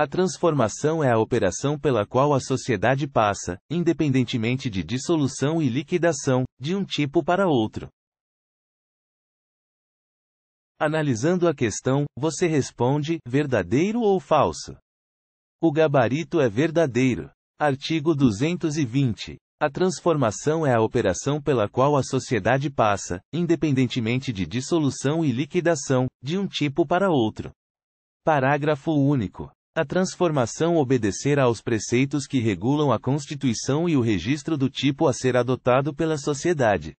A transformação é a operação pela qual a sociedade passa, independentemente de dissolução e liquidação, de um tipo para outro. Analisando a questão, você responde: verdadeiro ou falso? O gabarito é verdadeiro. Artigo 220. A transformação é a operação pela qual a sociedade passa, independentemente de dissolução e liquidação, de um tipo para outro. Parágrafo único. A transformação obedecerá aos preceitos que regulam a constituição e o registro do tipo a ser adotado pela sociedade.